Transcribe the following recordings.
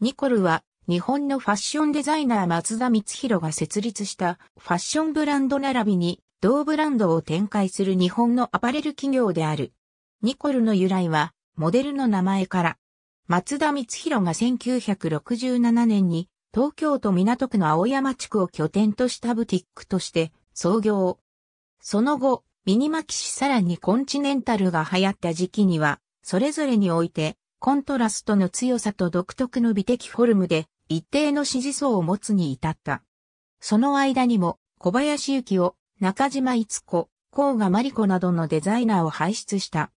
ニコルは日本のファッションデザイナー松田光弘が設立したファッションブランド並びに同ブランドを展開する日本のアパレル企業である。ニコルの由来はモデルの名前から。松田光弘が1967年に東京都港区の青山地区を拠点としたブティックとして創業。その後、ミニマキシさらにコンチネンタルが流行った時期には、それぞれにおいてコントラストの強さと独特の美的フォルムで一定の支持層を持つに至った。その間にも小林幸を中島逸子、甲賀真理子などのデザイナーを輩出した。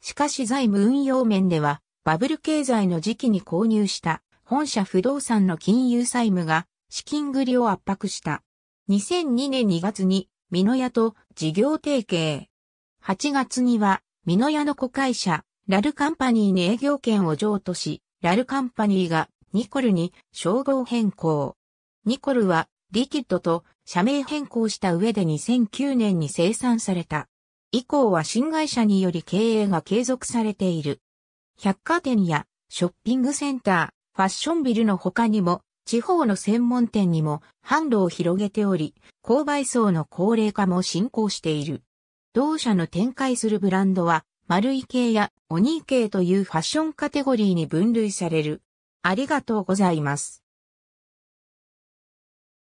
しかし財務運用面ではバブル経済の時期に購入した本社不動産の金融債務が資金繰りを圧迫した。2002年2月に美濃屋と事業提携。8月には美濃屋の子会社ラルカンパニーに営業権を譲渡し、ラルカンパニーがニコルに称号変更。ニコルはリキッドと社名変更した上で2009年に生産された。以降は新会社により経営が継続されている。百貨店やショッピングセンター、ファッションビルの他にも地方の専門店にも販路を広げており、購買層の高齢化も進行している。同社の展開するブランドは丸い系やオニー系というファッションカテゴリーに分類される。ありがとうございます。